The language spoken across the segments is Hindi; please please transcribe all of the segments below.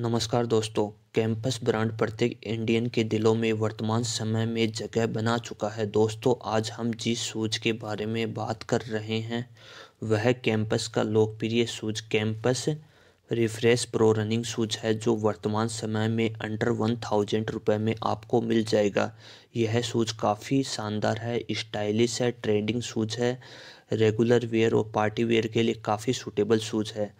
नमस्कार दोस्तों कैंपस ब्रांड प्रत्येक इंडियन के दिलों में वर्तमान समय में जगह बना चुका है दोस्तों आज हम जिस शूज के बारे में बात कर रहे हैं वह कैंपस का लोकप्रिय shoes Campus Refresh Pro running shoes है जो वर्तमान समय में अंडर वन थाउजेंड रुपये में आपको मिल जाएगा यह शूज काफ़ी शानदार है स्टाइलिश है ट्रेंडिंग शूज है रेगुलर वेयर और पार्टी वेयर के लिए काफ़ी सूटेबल शूज़ है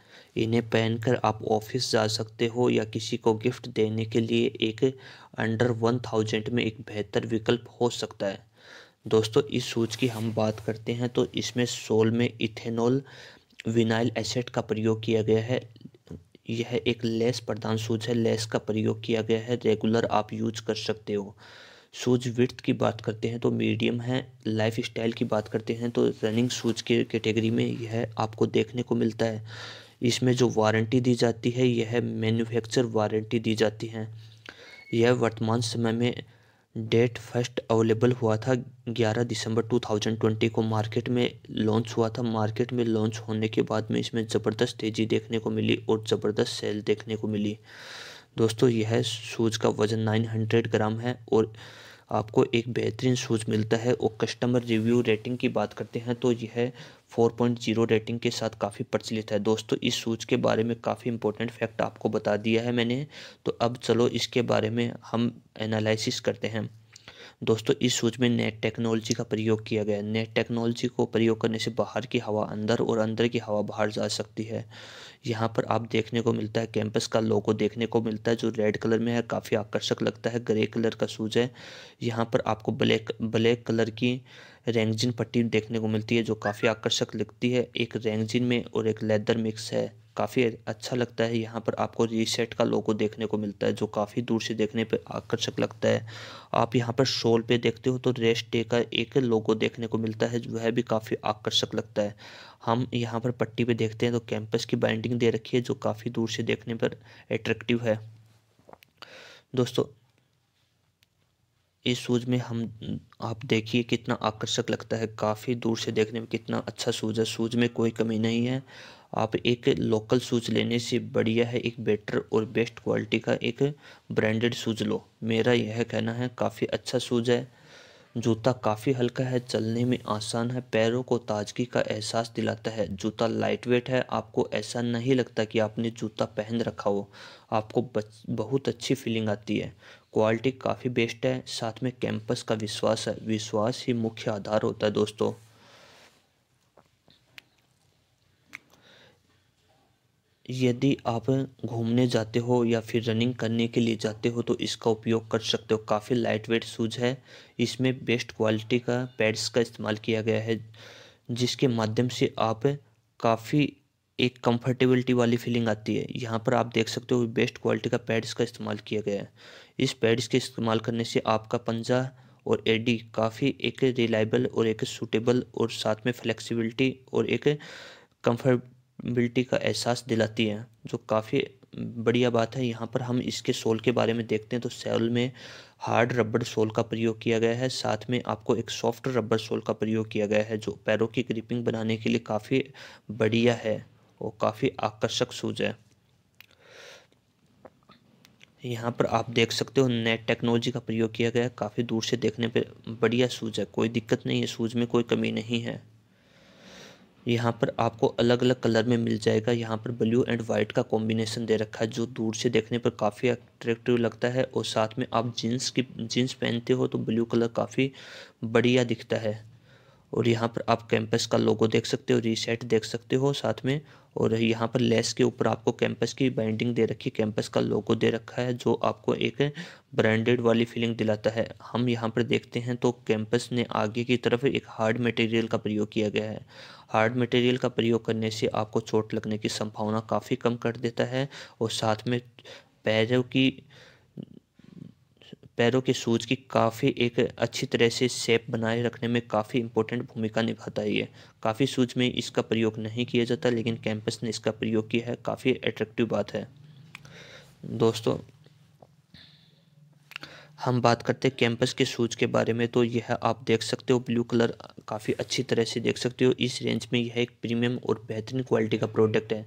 इन्हें पहनकर आप ऑफिस जा सकते हो या किसी को गिफ्ट देने के लिए एक अंडर वन थाउजेंड में एक बेहतर विकल्प हो सकता है दोस्तों इस शूज की हम बात करते हैं तो इसमें सोल में इथेनॉल विनाइल एसिड का प्रयोग किया गया है यह एक लेस प्रदान शूज है लेस का प्रयोग किया गया है रेगुलर आप यूज कर सकते हो शूज विथ की बात करते हैं तो मीडियम है लाइफ स्टाइल की बात करते हैं तो रनिंग शूज के कैटेगरी में यह आपको देखने को मिलता है इसमें जो वारंटी दी जाती है यह मैन्युफैक्चर वारंटी दी जाती है यह वर्तमान समय में डेट फर्स्ट अवेलेबल हुआ था 11 दिसंबर 2020 को मार्केट में लॉन्च हुआ था मार्केट में लॉन्च होने के बाद में इसमें ज़बरदस्त तेज़ी देखने को मिली और ज़बरदस्त सेल देखने को मिली दोस्तों यह शूज़ का वज़न 900 ग्राम है और आपको एक बेहतरीन शूज़ मिलता है और कस्टमर रिव्यू रेटिंग की बात करते हैं तो यह फोर पॉइंट जीरो रेटिंग के साथ काफ़ी प्रचलित है दोस्तों इस शूज़ के बारे में काफ़ी इंपॉर्टेंट फैक्ट आपको बता दिया है मैंने तो अब चलो इसके बारे में हम एनालिसिस करते हैं दोस्तों इस शूज में नेट टेक्नोलॉजी का प्रयोग किया गया नेट टेक्नोलॉजी को प्रयोग करने से बाहर की हवा अंदर और अंदर की हवा बाहर जा सकती है यहाँ पर आप देखने को मिलता है कैंपस का लोगो देखने को मिलता है जो रेड कलर में है काफ़ी आकर्षक लगता है ग्रे कलर का शूज है यहाँ पर आपको ब्लैक ब्लैक कलर की रेंगजिन पट्टी देखने को मिलती है जो काफ़ी आकर्षक लगती है एक रेंगजिन में और एक लेदर मिक्स है काफ़ी अच्छा लगता है यहाँ पर आपको रीसेट का लोगो देखने को मिलता है जो काफ़ी दूर से देखने पर आकर्षक लगता है आप यहाँ पर शोल पे देखते हो तो रेस्ट डे का एक लोगो देखने को मिलता है वह भी काफ़ी आकर्षक लगता है हम यहाँ पर पट्टी पे देखते हैं तो कैंपस की बाइंडिंग दे रखी है जो काफ़ी दूर से देखने पर एट्रेक्टिव है दोस्तों इस सूज में हम आप देखिए कितना आकर्षक लगता है काफ़ी दूर से देखने में कितना अच्छा सूज है सूज में कोई कमी नहीं है आप एक लोकल शूज़ लेने से बढ़िया है एक बेटर और बेस्ट क्वालिटी का एक ब्रांडेड शूज़ लो मेरा यह कहना है काफ़ी अच्छा शूज़ है जूता काफ़ी हल्का है चलने में आसान है पैरों को ताजगी का एहसास दिलाता है जूता लाइट वेट है आपको ऐसा नहीं लगता कि आपने जूता पहन रखा हो आपको बहुत अच्छी फीलिंग आती है क्वालिटी काफ़ी बेस्ट है साथ में कैंपस का विश्वास है विश्वास ही मुख्य आधार होता है दोस्तों यदि आप घूमने जाते हो या फिर रनिंग करने के लिए जाते हो तो इसका उपयोग कर सकते हो काफ़ी लाइट वेट शूज़ है इसमें बेस्ट क्वालिटी का पैड्स का इस्तेमाल किया गया है जिसके माध्यम से आप काफ़ी एक कंफर्टेबिलिटी वाली फीलिंग आती है यहाँ पर आप देख सकते हो बेस्ट क्वालिटी का पैड्स का इस्तेमाल किया गया है इस पैड्स के इस्तेमाल करने से आपका पंजा और एडी काफ़ी एक रिलायबल और एक सूटेबल और साथ में फ्लेक्सिबिलिटी और एक कंफर्ट बिल्टी का एहसास दिलाती है जो काफ़ी बढ़िया बात है यहाँ पर हम इसके सोल के बारे में देखते हैं तो सेल में हार्ड रबड़ सोल का प्रयोग किया गया है साथ में आपको एक सॉफ्ट रबड़ सोल का प्रयोग किया गया है जो पैरों की ग्रिपिंग बनाने के लिए काफ़ी बढ़िया है और काफ़ी आकर्षक शूज है यहाँ पर आप देख सकते हो नेट टेक्नोलॉजी का प्रयोग किया गया है काफ़ी दूर से देखने पर बढ़िया सूज़ है कोई दिक्कत नहीं है शूज में कोई कमी नहीं है यहाँ पर आपको अलग अलग कलर में मिल जाएगा यहाँ पर ब्लू एंड वाइट का कॉम्बिनेशन दे रखा है जो दूर से देखने पर काफ़ी अट्रैक्टिव लगता है और साथ में आप जीन्स की जीन्स पहनते हो तो ब्लू कलर काफ़ी बढ़िया दिखता है और यहाँ पर आप कैंपस का लोगो देख सकते हो रीसेट देख सकते हो साथ में और यहाँ पर लेस के ऊपर आपको कैंपस की बाइंडिंग दे रखी कैंपस का लोगो दे रखा है जो आपको एक ब्रांडेड वाली फीलिंग दिलाता है हम यहाँ पर देखते हैं तो कैंपस ने आगे की तरफ एक हार्ड मटेरियल का प्रयोग किया गया है हार्ड मटेरियल का प्रयोग करने से आपको चोट लगने की संभावना काफ़ी कम कर देता है और साथ में पैरों की पैरों के सूज की काफ़ी एक अच्छी तरह से शेप बनाए रखने में काफ़ी इंपॉर्टेंट भूमिका निभाता है ये काफ़ी सूज में इसका प्रयोग नहीं किया जाता लेकिन कैंपस ने इसका प्रयोग किया है काफ़ी अट्रैक्टिव बात है दोस्तों हम बात करते हैं कैंपस के शूज के बारे में तो यह आप देख सकते हो ब्लू कलर काफ़ी अच्छी तरह से देख सकते हो इस रेंज में यह एक प्रीमियम और बेहतरीन क्वालिटी का प्रोडक्ट है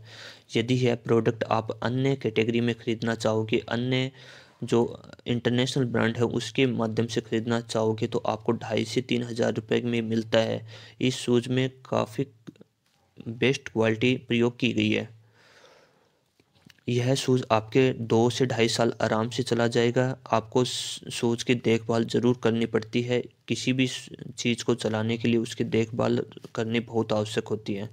यदि यह प्रोडक्ट आप अन्य कैटेगरी में ख़रीदना चाहोगे अन्य जो इंटरनेशनल ब्रांड है उसके माध्यम से ख़रीदना चाहोगे तो आपको ढाई से तीन हज़ार रुपये में मिलता है इस शूज़ में काफ़ी बेस्ट क्वालिटी प्रयोग की गई है यह शूज़ आपके दो से ढाई साल आराम से चला जाएगा आपको शूज़ की देखभाल ज़रूर करनी पड़ती है किसी भी चीज़ को चलाने के लिए उसकी देखभाल करनी बहुत आवश्यक होती है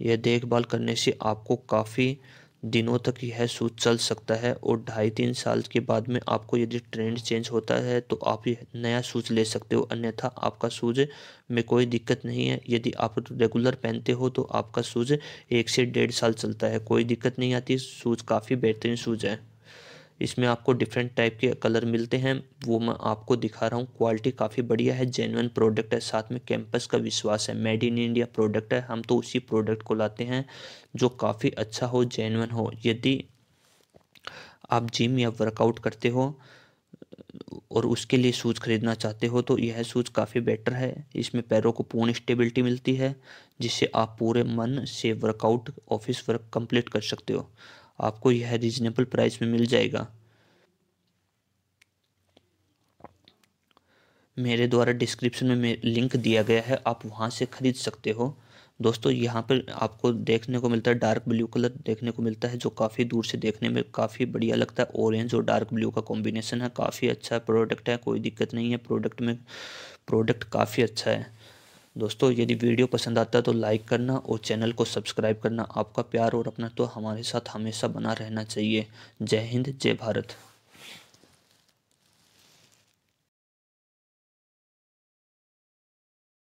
यह देखभाल करने से आपको काफ़ी दिनों तक यह सूद चल सकता है और ढाई तीन साल के बाद में आपको यदि ट्रेंड चेंज होता है तो आप यह नया शूज ले सकते हो अन्यथा आपका शूज में कोई दिक्कत नहीं है यदि आप रेगुलर पहनते हो तो आपका शूज एक से डेढ़ साल चलता है कोई दिक्कत नहीं आती शूज काफ़ी बेहतरीन शूज है इसमें आपको डिफरेंट टाइप के कलर मिलते हैं वो मैं आपको दिखा रहा हूँ क्वालिटी काफ़ी बढ़िया है जेनवन प्रोडक्ट है साथ में कैंपस का विश्वास है मेड इन इंडिया प्रोडक्ट है हम तो उसी प्रोडक्ट को लाते हैं जो काफ़ी अच्छा हो जेनवन हो यदि आप जिम या वर्कआउट करते हो और उसके लिए सूज ख़रीदना चाहते हो तो यह शूज़ काफ़ी बेटर है इसमें पैरों को पूर्ण स्टेबिलिटी मिलती है जिससे आप पूरे मन से वर्कआउट ऑफिस वर्क कंप्लीट कर सकते हो आपको यह रीजनेबल प्राइस में मिल जाएगा मेरे द्वारा डिस्क्रिप्शन में लिंक दिया गया है आप वहाँ से ख़रीद सकते हो दोस्तों यहाँ पर आपको देखने को मिलता है डार्क ब्लू कलर देखने को मिलता है जो काफ़ी दूर से देखने में काफ़ी बढ़िया लगता है ऑरेंज और डार्क ब्लू का कॉम्बिनेशन है काफ़ी अच्छा प्रोडक्ट है कोई दिक्कत नहीं है प्रोडक्ट में प्रोडक्ट काफ़ी अच्छा है दोस्तों यदि वीडियो पसंद आता है तो लाइक करना और चैनल को सब्सक्राइब करना आपका प्यार और अपना तो हमारे साथ हमेशा बना रहना चाहिए जय हिंद जय भारत